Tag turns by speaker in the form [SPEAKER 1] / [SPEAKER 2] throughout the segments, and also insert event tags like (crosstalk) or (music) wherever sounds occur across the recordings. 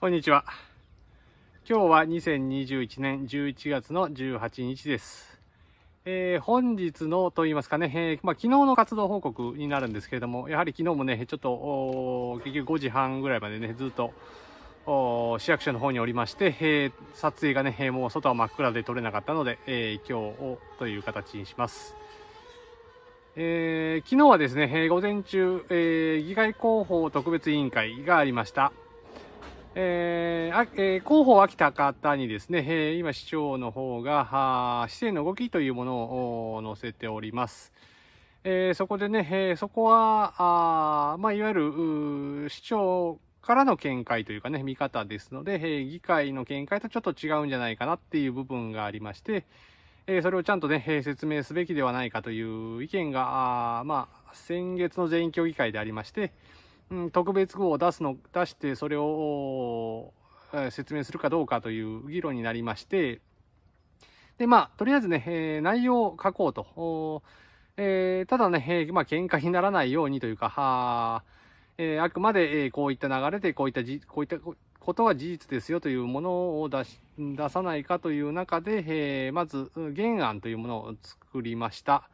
[SPEAKER 1] こんにちは。今日は2021年11月の18日です。えー、本日のと言いますかね、えー、まあ、昨日の活動報告になるんですけれども、やはり昨日もね、ちょっと、結局5時半ぐらいまでね、ずっと、市役所の方におりまして、えー、撮影がね、もう外は真っ暗で撮れなかったので、え今日をという形にします。え昨日はですね、え午前中、え議会広報特別委員会がありました。えー、えー、広報秋田方にですね、えー、今市長の方が、市政の動きというものを載せております。えー、そこでね、えー、そこは、あまあ、いわゆる、市長からの見解というかね、見方ですので、えー、議会の見解とちょっと違うんじゃないかなっていう部分がありまして、えー、それをちゃんとね、えー、説明すべきではないかという意見が、あまあ、先月の全員協議会でありまして、特別号を出すの、出してそれを説明するかどうかという議論になりまして、で、まあ、とりあえずね、え内容を書こうと。えー、ただね、えー、まあ、喧嘩にならないようにというか、はえー、あくまで、えー、こういった流れで、こういったじ、こういったことは事実ですよというものを出し、出さないかという中で、えー、まず、原案というものを作りました。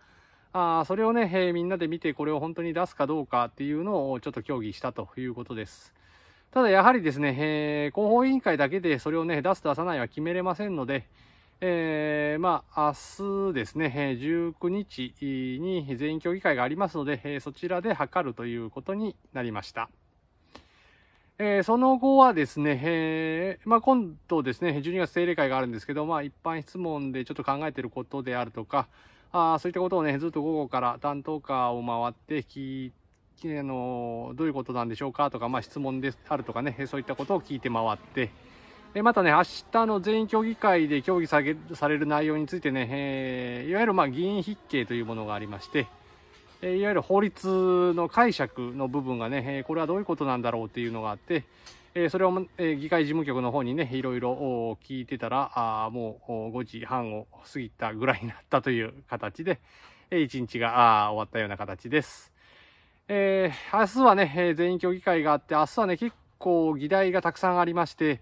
[SPEAKER 1] あそれをね、えみんなで見てこれを本当に出すかどうかっていうのをちょっと協議したということです。ただやはりですね、えー、広報委員会だけでそれをね、出す出さないは決めれませんので、えー、まあ、明日ですね、19日に全員協議会がありますので、そちらで測るということになりました。えー、その後はですね、えー、まあ、今度ですね、12月定例会があるんですけど、まあ、一般質問でちょっと考えていることであるとか、あそういったことをね、ずっと午後から担当課を回って聞いて、あのどういうことなんでしょうかとか、まあ、質問であるとかね、そういったことを聞いて回って、でまたね、明日の全員協議会で協議される内容についてね、えー、いわゆるま議員筆記というものがありまして、えー、いわゆる法律の解釈の部分がね、えこれはどういうことなんだろうっていうのがあって、えそれを、え議会事務局の方にね、いろいろ聞いてたら、あもう5時半を過ぎたぐらいになったという形で、えー、1日があ終わったような形です。えー、明日はね、え全員協議会があって、明日はね、結構議題がたくさんありまして、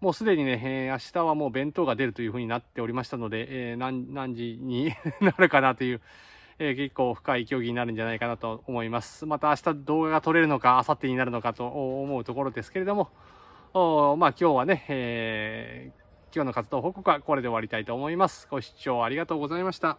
[SPEAKER 1] もうすでにね、えー、明日はもう弁当が出るというふうになっておりましたので、えー、何時に (laughs) なるかなというえー、結構深い競技になるんじゃないかなと思います。また明日動画が撮れるのか、明後日になるのかと思うところですけれども、おまあ今日はね、えー、今日の活動報告はこれで終わりたいと思います。ご視聴ありがとうございました。